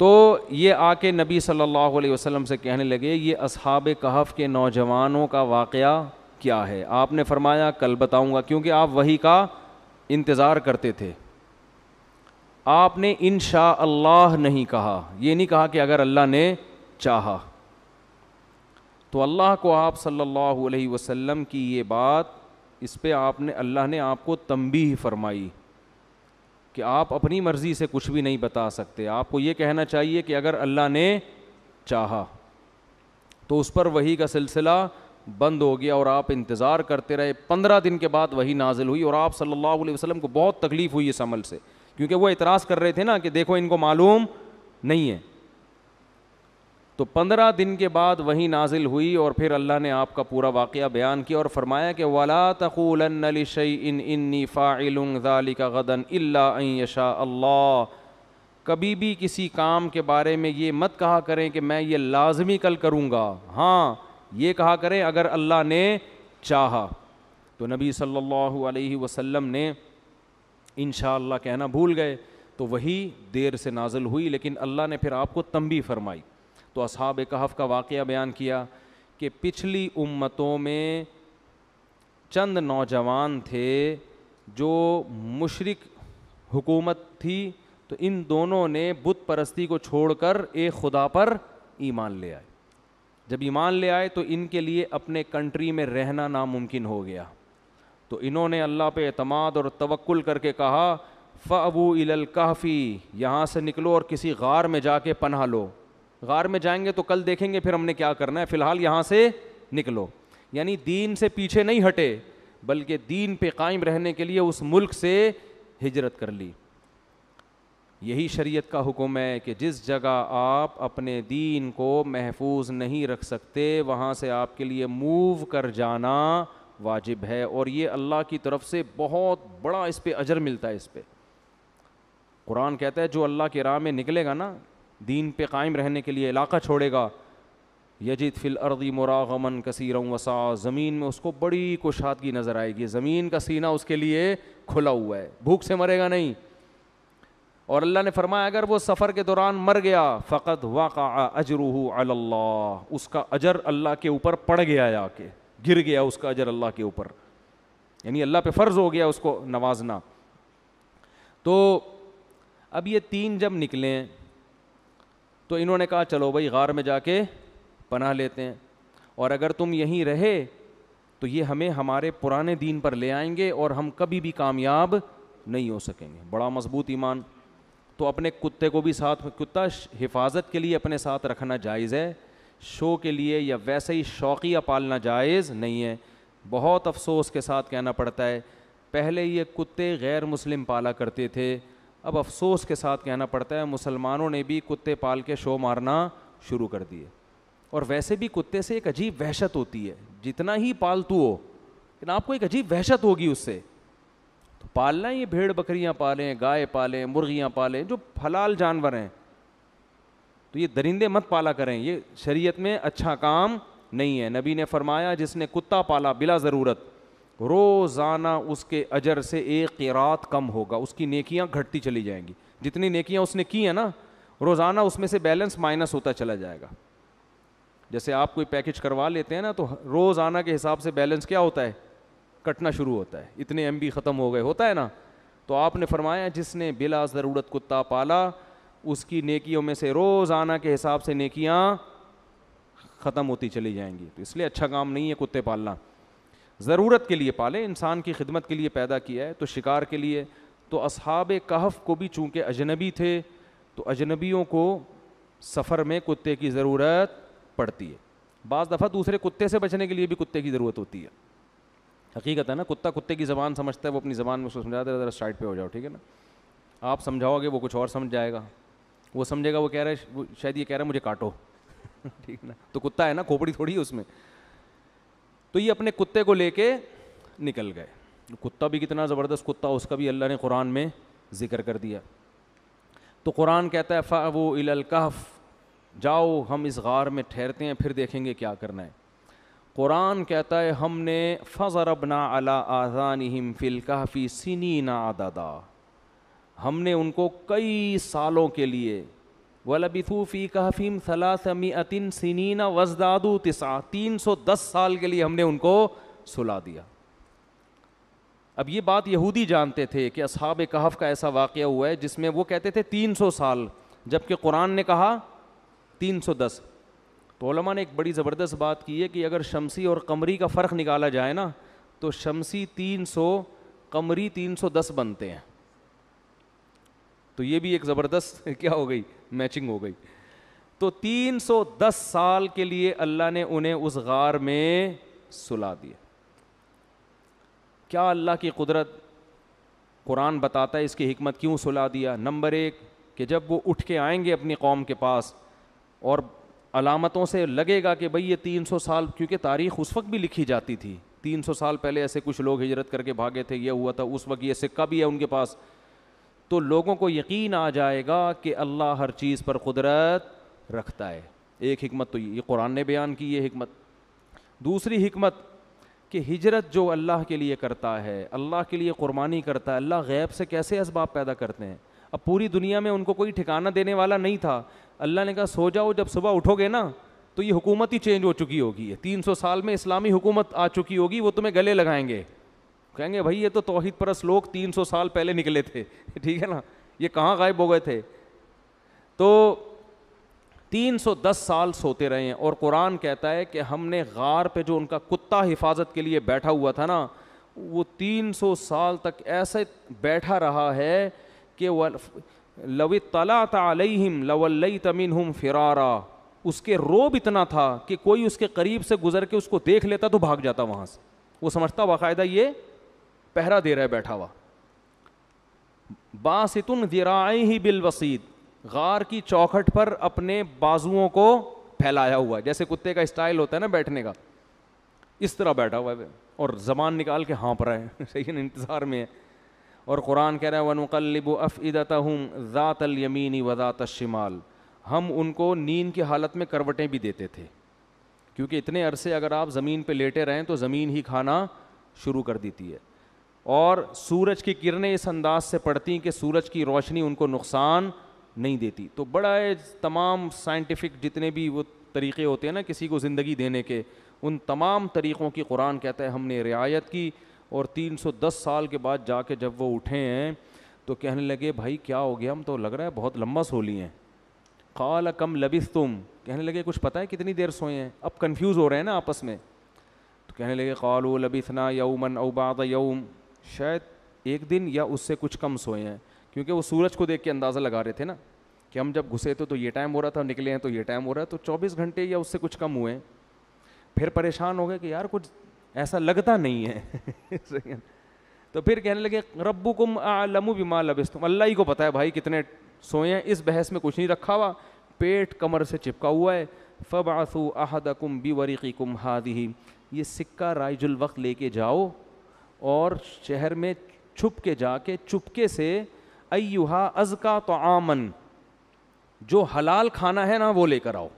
तो ये आके नबी सल्लल्लाहु अलैहि वसल्लम से कहने लगे ये असहाब कहफ़ के नौजवानों का वाक़ क्या है आपने फरमाया कल बताऊँगा क्योंकि आप वही का इंतज़ार करते थे आपने इन अल्लाह नहीं कहा ये नहीं कहा कि अगर अल्लाह ने चाह तो अल्लाह को आप सल्लल्लाहु अलैहि वसल्लम की ये बात इस पे आपने अल्लाह ने आपको तंबीह फरमाई कि आप अपनी मर्ज़ी से कुछ भी नहीं बता सकते आपको ये कहना चाहिए कि अगर अल्लाह ने चाहा तो उस पर वही का सिलसिला बंद हो गया और आप इंतज़ार करते रहे पंद्रह दिन के बाद वही नाजिल हुई और आप सल्लल्लाहु अलैहि वसल्लम को बहुत तकलीफ़ हुई इस अमल से क्योंकि वो इतराज़ कर रहे थे ना कि देखो इनको मालूम नहीं है तो पंद्रह दिन के बाद वहीं नाजिल हुई और फिर अल्लाह ने आपका पूरा वाक़ बयान किया और फरमाया कि वाला वला शई इन इन्नी फ़ाइलुंगाली का गदन अशा अल्लाह कभी भी किसी काम के बारे में ये मत कहा करें कि मैं ये लाजमी कल करूँगा हाँ ये कहा करें अगर अल्लाह ने चाह तो नबी सल्लल्लाहु अलैहि वसल्लम ने इन कहना भूल गए तो वही देर से नाजिल हुई लेकिन अल्लाह ने फिर आपको तंबी फरमाई तो असहाब कहफ़ का वाक़ बयान किया कि पिछली उम्मतों में चंद नौजवान थे जो मुशरक हुकूमत थी तो इन दोनों ने बुत परस्ती को छोड़ कर एक खुदा पर ईमान ले आए जब ईमान ले आए तो इनके लिए अपने कंट्री में रहना नामुमकिन हो गया तो इन्होंने अल्लाह पे अतमाद और तवक्ल करके कहा फ़बू इलल काफ़ी यहाँ से निकलो और किसी गार में जा के पन्हा लो गार में जाएंगे तो कल देखेंगे फिर हमने क्या करना है फ़िलहाल यहाँ से निकलो यानी दीन से पीछे नहीं हटे बल्कि दीन पे कायम रहने के लिए उस मुल्क से हिजरत कर ली यही शरीयत का हुक्म है कि जिस जगह आप अपने दीन को महफूज नहीं रख सकते वहाँ से आपके लिए मूव कर जाना वाजिब है और ये अल्लाह की तरफ से बहुत बड़ा इस पर अजर मिलता है इस पर कुरान कहता है जो अल्लाह के राह में निकलेगा ना दीन पे कायम रहने के लिए इलाका छोड़ेगा यजिद फिल अर्दी मुरागमन कसीर वसा ज़मीन में उसको बड़ी कुशादगी नज़र आएगी ज़मीन का सीना उसके लिए खुला हुआ है भूख से मरेगा नहीं और अल्लाह ने फरमाया अगर वो सफ़र के दौरान मर गया फ़कत वाक़ा अजरूह अल्लाह उसका अजर अल्लाह के ऊपर पड़ गया है आके गिर गया उसका अजर अल्लाह के ऊपर यानी अल्लाह पे फ़र्ज़ हो गया उसको नवाजना तो अब ये तीन जब निकलें तो इन्होंने कहा चलो भाई गार में जाके पनाह लेते हैं और अगर तुम यहीं रहे तो ये हमें हमारे पुराने दीन पर ले आएंगे और हम कभी भी कामयाब नहीं हो सकेंगे बड़ा मजबूत ईमान तो अपने कुत्ते को भी साथ कुत्ता हिफाजत के लिए अपने साथ रखना जायज़ है शो के लिए या वैसे ही शौकिया पालना जायज़ नहीं है बहुत अफ़सोस के साथ कहना पड़ता है पहले ये कुत्ते गैर मुस्लिम पाला करते थे अब अफसोस के साथ कहना पड़ता है मुसलमानों ने भी कुत्ते पाल के शो मारना शुरू कर दिए और वैसे भी कुत्ते से एक अजीब वहशत होती है जितना ही पालतू हो लेकिन आपको एक अजीब वहशत होगी उससे तो पालना ये भेड़ बकरियाँ पालें गाय पालें मुर्गियाँ पालें जो फलाल जानवर हैं तो ये दरिंदे मत पाला करें ये शरीयत में अच्छा काम नहीं है नबी ने फरमाया जिसने कुत्ता पाला बिला ज़रूरत रोज़ाना उसके अजर से एक किरात कम होगा उसकी नेकियां घटती चली जाएंगी जितनी नेकियां उसने की हैं ना रोज़ाना उसमें से बैलेंस माइनस होता चला जाएगा जैसे आप कोई पैकेज करवा लेते हैं ना तो रोज़ाना के हिसाब से बैलेंस क्या होता है कटना शुरू होता है इतने एम ख़त्म हो गए होता है ना तो आपने फरमाया जिसने बिला ज़रूरत कुत्ता पाला उसकी नेकियों में से रोज़ाना के हिसाब से नेकियाँ ख़त्म होती चली जाएंगी तो इसलिए अच्छा काम नहीं है कुत्ते पालना ज़रूरत के लिए पाले इंसान की खिदमत के लिए पैदा किया है तो शिकार के लिए तो असहाब कहफ़ को भी चूँकि अजनबी थे तो अजनबियों को सफ़र में कुत्ते की ज़रूरत पड़ती है बज़ दफ़ा दूसरे कुत्ते से बचने के लिए भी कुत्ते की ज़रूरत होती है हकीकत है ना कुत्ता कुत्ते की ज़बान समझता है वो अपनी ज़बान में उसको समझाता है ज़रा साइड पे हो जाओ ठीक है ना आप समझाओगे वो कुछ और समझ जाएगा वो समझेगा वो कह रहा है शायद ये कह रहा है मुझे काटो ठीक है ना तो कुत्ता है ना खोपड़ी थोड़ी है उसमें तो ये अपने कुत्ते को लेके निकल गए कुत्ता भी कितना ज़बरदस्त कुत्ता उसका भी अल्लाह ने कुरान में ज़िक्र कर दिया तो कुरान कहता है फ़ा वो इलकहफ़ जाओ हम इस गार में ठहरते हैं फिर देखेंगे क्या करना है कुरान कहता है हमने फ़रबना अला आज़ान फ़िलकाफ़ी सीनी ना आदादा हमने उनको कई सालों के लिए वलबिसूफ़ी कहफ़ीम सलासमीतिन सिनीन वजदादू तिसा तीन सौ दस साल के लिए हमने उनको सुला दिया अब ये बात यहूदी जानते थे कि असहाब कहफ़ का ऐसा वाक़ा हुआ है जिसमें वो कहते थे तीन सौ साल जबकि कुरान ने कहा तीन सौ दस तो ने एक बड़ी ज़बरदस्त बात की है कि अगर शमसी और कमरी का फ़र्क निकाला जाए ना तो शमसी तीन सौ कमरी तीन सौ दस बनते हैं तो ये भी एक ज़बरदस्त क्या हो गई मैचिंग हो गई तो 310 साल के लिए अल्लाह ने उन्हें उस गार में सुला दिया क्या अल्लाह की कुदरत कुरान बताता है इसकी हमत क्यों सुला दिया नंबर एक कि जब वो उठ के आएंगे अपनी कौम के पास और अलामतों से लगेगा कि भाई ये 300 साल क्योंकि तारीख उस वक्त भी लिखी जाती थी 300 साल पहले ऐसे कुछ लोग हिजरत करके भागे थे यह हुआ था उस वक्त ये सिक्का भी है उनके पास तो लोगों को यकीन आ जाएगा कि अल्लाह हर चीज़ पर कुदरत रखता है एक हमत तो ये कुरान ने बयान की ये हमत दूसरी हमत कि हिजरत जो अल्लाह के लिए करता है अल्लाह के लिए कुरबानी करता है अल्लाह गैब से कैसे इसबाब पैदा करते हैं अब पूरी दुनिया में उनको कोई ठिकाना देने वाला नहीं था अल्लाह ने कहा सो जाओ जब सुबह उठोगे ना तो ये हुकूमत ही चेंज हो चुकी होगी तीन सौ साल में इस्लामी हुकूमत आ चुकी होगी वो तुम्हें गले लगाएंगे कहेंगे भाई ये तो तोहहीद परस लोग 300 साल पहले निकले थे ठीक है ना ये कहाँ गायब हो गए थे तो 310 साल सोते रहे हैं और कुरान कहता है कि हमने गार पे जो उनका कुत्ता हिफाजत के लिए बैठा हुआ था ना वो 300 साल तक ऐसे बैठा रहा है कि लवि तला तलिम लवल्लई तमिन हम फिरारा उसके रोब इतना था कि कोई उसके करीब से गुजर के उसको देख लेता तो भाग जाता वहाँ से वो समझता बाकायदा ये पहरा दे रहा है बैठा हुआ बासितुन दिराए ही बिल वसीद गार की चौखट पर अपने बाजुओं को फैलाया हुआ है जैसे कुत्ते का स्टाइल होता है ना बैठने का इस तरह बैठा हुआ है और जबान निकाल के हाँप रहा है सही इंतज़ार में है और कुरान कह रहे हैं वनकलब अफ़ीदत हम ज़ात यमीनी वज़ात शिमाल हम उनको नींद की हालत में करवटें भी देते थे क्योंकि इतने अरसे अगर आप ज़मीन पे लेटे रहें तो ज़मीन ही खाना शुरू कर देती है और सूरज की किरणें इस अंदाज से पड़ती कि सूरज की रोशनी उनको नुकसान नहीं देती तो बड़ा है तमाम साइंटिफिक जितने भी वो तरीक़े होते हैं ना किसी को ज़िंदगी देने के उन तमाम तरीक़ों की कुरान कहता है हमने रियायत की और 310 साल के बाद जाके जब वो उठे हैं तो कहने लगे भाई क्या हो गया हम तो लग रहा है बहुत लम्बा सो लिए हैं काल कम लबिस तुम कहने लगे कुछ पता है कितनी देर सोए हैं अब कन्फ्यूज़ हो रहे हैं ना आपस में तो कहने लगे कालो लबिसना यऊमन अबाद यऊम शायद एक दिन या उससे कुछ कम सोए हैं क्योंकि वो सूरज को देख के अंदाज़ा लगा रहे थे ना कि हम जब घुसे थे तो ये टाइम हो रहा था निकले हैं तो ये टाइम हो रहा है तो 24 घंटे या उससे कुछ कम हुए फिर परेशान हो गए कि यार कुछ ऐसा लगता नहीं है तो फिर कहने लगे रब्बू कुम भी माँ लबिस तुम अल्लाह ही को पता है भाई कितने सोए हैं इस बहस में कुछ नहीं रखा हुआ पेट कमर से चिपका हुआ है फ़बासु आहदा कुम बी वरीकी कुम हादी ये सिक्का राइजुल वक्त लेके जाओ और शहर में छुप के जाके चुपके से अयुहा अजका तो आमन जो हलाल खाना है ना वो लेकर आओ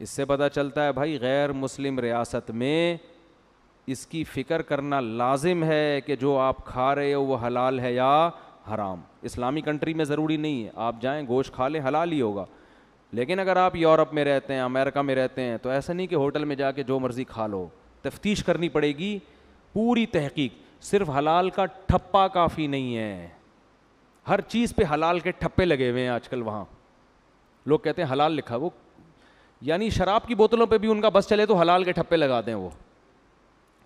इससे पता चलता है भाई गैर मुस्लिम रियासत में इसकी फ़िक्र करना लाजिम है कि जो आप खा रहे हो वो हलाल है या हराम इस्लामी कंट्री में ज़रूरी नहीं है आप जाएं गोश्त खा लें हलाल ही होगा लेकिन अगर आप यूरोप में रहते हैं अमेरिका में रहते हैं तो ऐसा नहीं कि होटल में जाके जो मर्ज़ी खा लो तफ्तीश करनी पड़ेगी पूरी तहकीक सिर्फ हलाल का ठप्पा काफ़ी नहीं है हर चीज़ पे हलाल के ठप्पे लगे हुए हैं आजकल वहाँ लोग कहते हैं हलाल लिखा वो यानी शराब की बोतलों पे भी उनका बस चले तो हलाल के ठप्पे लगा दें वो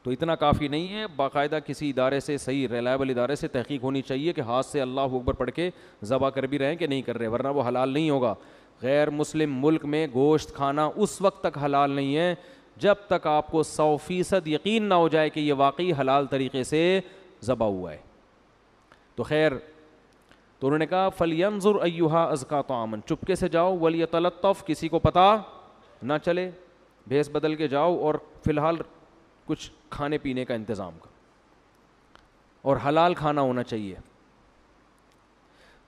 तो इतना काफ़ी नहीं है बाकायदा किसी इदारे से सही रिलायबल इदारे से तहकीक होनी चाहिए कि हाथ से अल्लाह अकबर पढ़ के ज़बा कर भी रहे हैं कि नहीं कर रहे वरना वो हलाल नहीं होगा गैर मुस्लिम मुल्क में गोश्त खाना उस वक्त तक हलाल नहीं है जब तक आपको सौ फीसद यकीन ना हो जाए कि ये वाकई हलाल तरीके से ज़बा हुआ है तो खैर तो उन्होंने कहा फलियंजुर अयुहा अजका तो आमन चुपके से जाओ वलिय तलतफ़ किसी को पता ना चले भेस बदल के जाओ और फ़िलहाल कुछ खाने पीने का इंतज़ाम करो और हलाल खाना होना चाहिए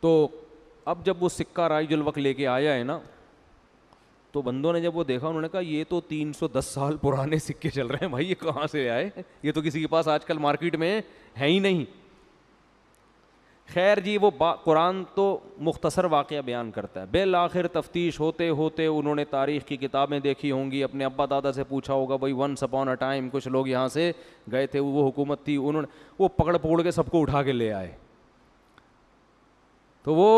तो अब जब वो सिक्का राइजुल वक्त लेके आया है ना तो बंदों ने जब वो देखा उन्होंने कहा ये तो 310 साल पुराने सिक्के चल रहे हैं भाई ये कहाँ से आए ये तो किसी के पास आजकल मार्केट में है ही नहीं खैर जी वो कुरान तो मुख्तसर वाक़ बयान करता है बिल आखिर तफ्तीश होते होते उन्होंने तारीख़ की किताबें देखी होंगी अपने अब्बा दादा से पूछा होगा भाई वंस अपॉन अ टाइम कुछ लोग यहाँ से गए थे वो हुकूमत थी उन्होंने वो पकड़ पकड़ के सबको उठा के ले आए तो वो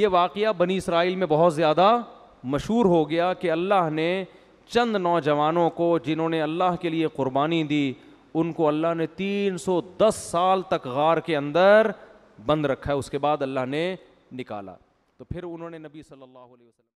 ये वाक़ बनी इसराइल में बहुत ज़्यादा मशहूर हो गया कि अल्लाह ने चंद नौजवानों को जिन्होंने अल्लाह के लिए कुर्बानी दी उनको अल्लाह ने 310 साल तक गार के अंदर बंद रखा है उसके बाद अल्लाह ने निकाला तो फिर उन्होंने नबी सल्लल्लाहु अलैहि वसल्लम